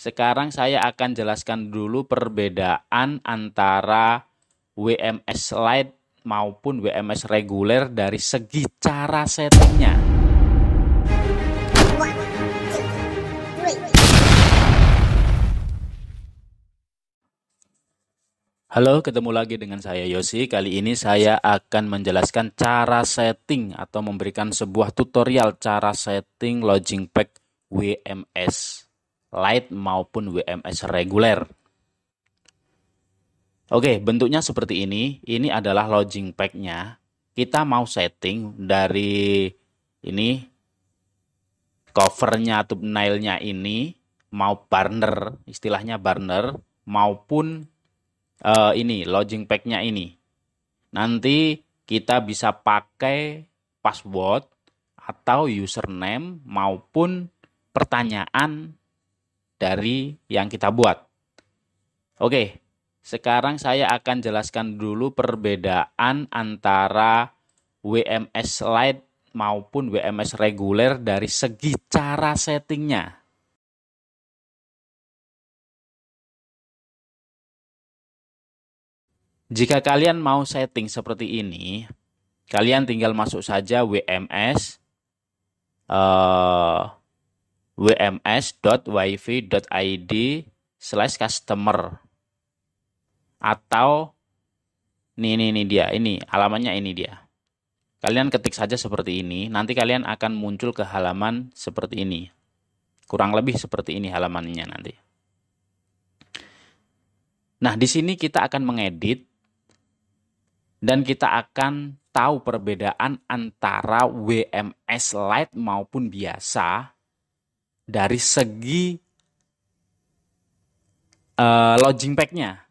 Sekarang saya akan jelaskan dulu perbedaan antara WMS Lite maupun WMS reguler dari segi cara settingnya. Halo, ketemu lagi dengan saya Yosi. Kali ini saya akan menjelaskan cara setting atau memberikan sebuah tutorial cara setting Login Pack WMS light maupun WMS reguler. Oke, bentuknya seperti ini. Ini adalah lodging pack-nya. Kita mau setting dari ini covernya atau nailnya ini mau burner, istilahnya burner maupun uh, ini lodging pack-nya ini. Nanti kita bisa pakai password atau username maupun pertanyaan dari yang kita buat. Oke, sekarang saya akan jelaskan dulu perbedaan antara WMS Lite maupun WMS reguler dari segi cara settingnya. Jika kalian mau setting seperti ini, kalian tinggal masuk saja WMS uh, eh, wms.wifi.id slash customer atau nih ini ini dia ini alamannya ini dia kalian ketik saja seperti ini nanti kalian akan muncul ke halaman seperti ini kurang lebih seperti ini halamannya nanti nah di sini kita akan mengedit dan kita akan tahu perbedaan antara WMS Lite maupun biasa dari segi uh, lodging packnya.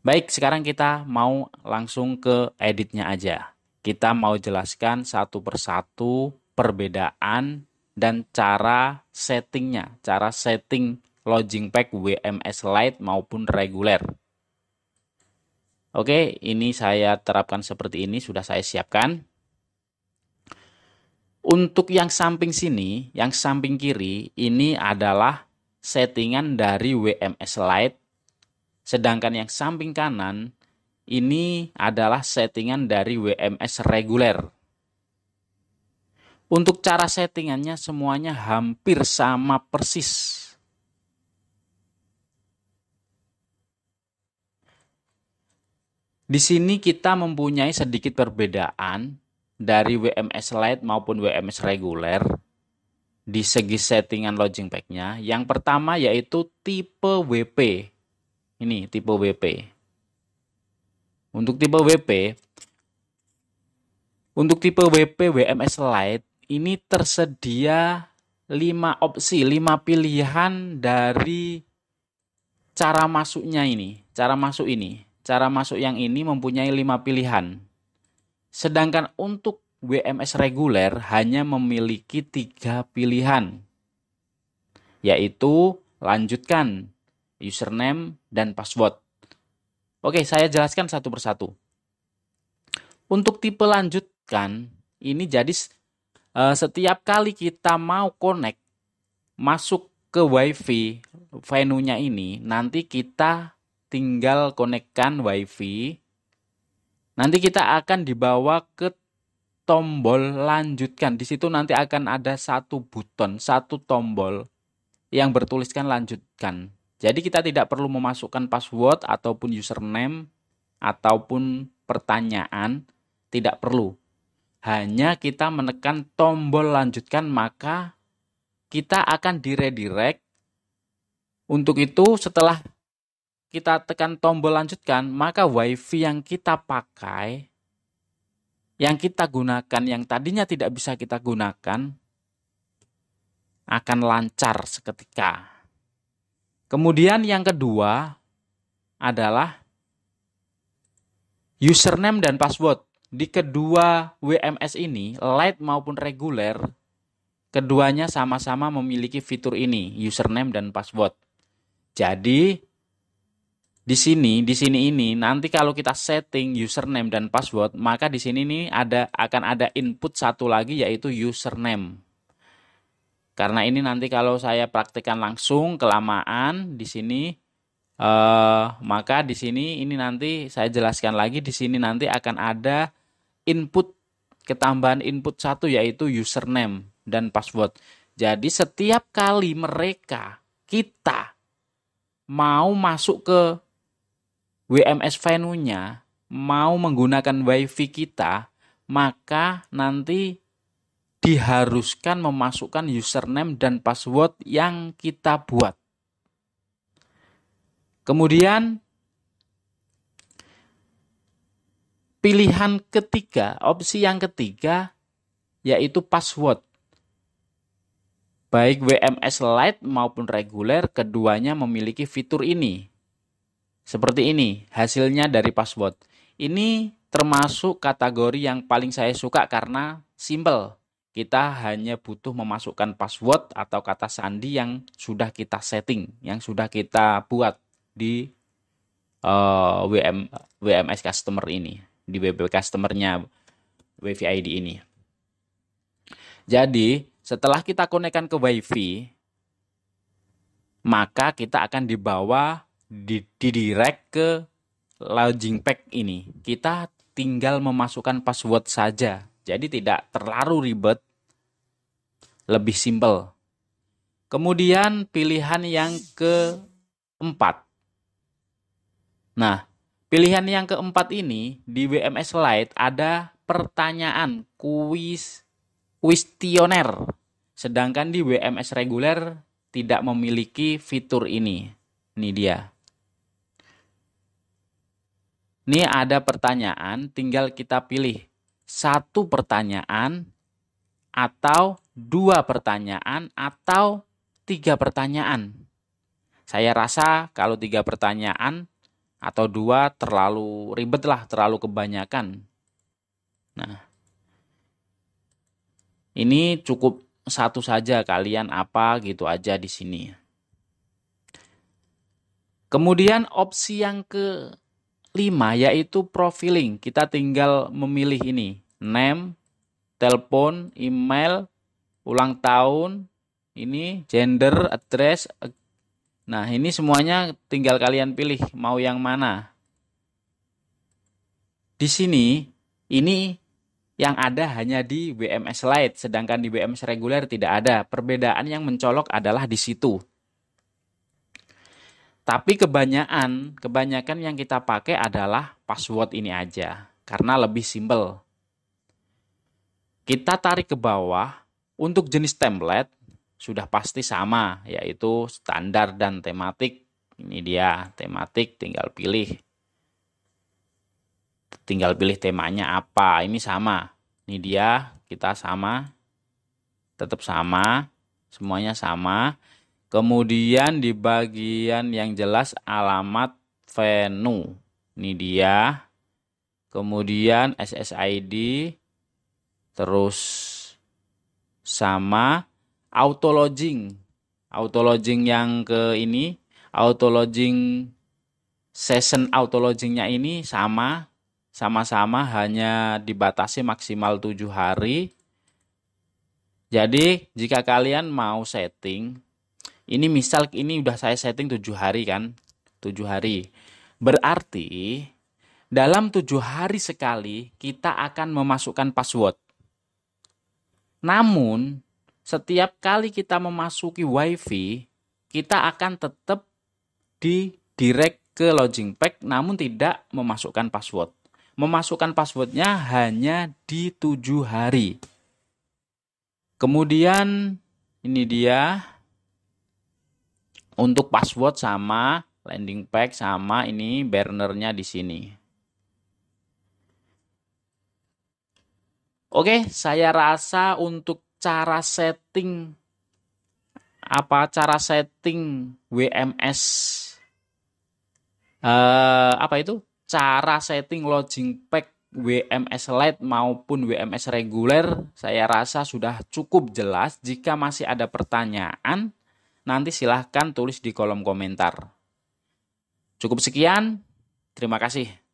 Baik, sekarang kita mau langsung ke editnya aja. Kita mau jelaskan satu persatu perbedaan dan cara settingnya, cara setting lodging pack WMS Lite maupun reguler. Oke, ini saya terapkan seperti ini, sudah saya siapkan. Untuk yang samping sini, yang samping kiri ini adalah settingan dari WMS Lite. Sedangkan yang samping kanan ini adalah settingan dari WMS reguler. Untuk cara settingannya semuanya hampir sama persis. Di sini kita mempunyai sedikit perbedaan dari WMS Lite maupun WMS reguler di segi settingan lodging packnya, Yang pertama yaitu tipe WP. Ini tipe WP. Untuk tipe WP untuk tipe WP WMS Lite ini tersedia 5 opsi, 5 pilihan dari cara masuknya ini, cara masuk ini. Cara masuk yang ini mempunyai 5 pilihan. Sedangkan untuk WMS reguler hanya memiliki tiga pilihan, yaitu lanjutkan username dan password. Oke, saya jelaskan satu persatu. Untuk tipe lanjutkan, ini jadi e, setiap kali kita mau connect masuk ke WiFi venue-nya ini, nanti kita tinggal konekkan WiFi Nanti kita akan dibawa ke tombol lanjutkan. Di situ nanti akan ada satu button, satu tombol yang bertuliskan lanjutkan. Jadi kita tidak perlu memasukkan password ataupun username ataupun pertanyaan, tidak perlu. Hanya kita menekan tombol lanjutkan maka kita akan diredirect. Untuk itu setelah kita tekan tombol lanjutkan, maka WiFi yang kita pakai, yang kita gunakan, yang tadinya tidak bisa kita gunakan, akan lancar seketika. Kemudian yang kedua adalah username dan password. Di kedua WMS ini, light maupun reguler, keduanya sama-sama memiliki fitur ini, username dan password. Jadi, di sini, di sini ini nanti kalau kita setting username dan password, maka di sini ini ada akan ada input satu lagi yaitu username. Karena ini nanti kalau saya praktekkan langsung kelamaan di sini eh, maka di sini ini nanti saya jelaskan lagi di sini nanti akan ada input ketambahan input satu yaitu username dan password. Jadi setiap kali mereka kita mau masuk ke WMS venue-nya mau menggunakan WiFi kita, maka nanti diharuskan memasukkan username dan password yang kita buat. Kemudian pilihan ketiga, opsi yang ketiga yaitu password. Baik WMS Lite maupun reguler keduanya memiliki fitur ini. Seperti ini hasilnya dari password. Ini termasuk kategori yang paling saya suka karena simple. Kita hanya butuh memasukkan password atau kata sandi yang sudah kita setting, yang sudah kita buat di uh, eh, WM, WMS customer ini, di WP customernya WiFi ID ini. Jadi setelah kita konekkan ke WiFi, maka kita akan dibawa didirect ke launching pack ini. Kita tinggal memasukkan password saja. Jadi tidak terlalu ribet. Lebih simpel. Kemudian pilihan yang keempat. Nah, pilihan yang keempat ini di WMS Lite ada pertanyaan kuis kuestioner. Sedangkan di WMS reguler tidak memiliki fitur ini. Ini dia. Ini ada pertanyaan, tinggal kita pilih satu pertanyaan atau dua pertanyaan atau tiga pertanyaan. Saya rasa kalau tiga pertanyaan atau dua terlalu ribet lah, terlalu kebanyakan. Nah, ini cukup satu saja kalian apa gitu aja di sini. Kemudian opsi yang ke 5 yaitu profiling. Kita tinggal memilih ini, name, telepon, email, ulang tahun, ini gender, address. Nah, ini semuanya tinggal kalian pilih mau yang mana. Di sini ini yang ada hanya di BMS Lite, sedangkan di BMS reguler tidak ada. Perbedaan yang mencolok adalah di situ. Tapi kebanyakan, kebanyakan yang kita pakai adalah password ini aja karena lebih simple. Kita tarik ke bawah untuk jenis template sudah pasti sama yaitu standar dan tematik. Ini dia tematik tinggal pilih. Tinggal pilih temanya apa. Ini sama. Ini dia kita sama. Tetap sama. Semuanya sama Kemudian di bagian yang jelas alamat venue. Ini dia. Kemudian SSID terus sama auto lodging. Auto lodging yang ke ini, auto lodging session auto lodgingnya ini sama sama-sama hanya dibatasi maksimal tujuh hari. Jadi jika kalian mau setting ini misal ini udah saya setting tujuh hari kan tujuh hari berarti dalam tujuh hari sekali kita akan memasukkan password namun setiap kali kita memasuki WiFi, kita akan tetap di direct ke login pack namun tidak memasukkan password. Memasukkan passwordnya hanya di tujuh hari. Kemudian ini dia untuk password sama landing page sama ini bannernya di sini. Oke, saya rasa untuk cara setting apa cara setting WMS eh, apa itu cara setting lodging pack WMS Lite maupun WMS reguler saya rasa sudah cukup jelas jika masih ada pertanyaan nanti silahkan tulis di kolom komentar. Cukup sekian, terima kasih.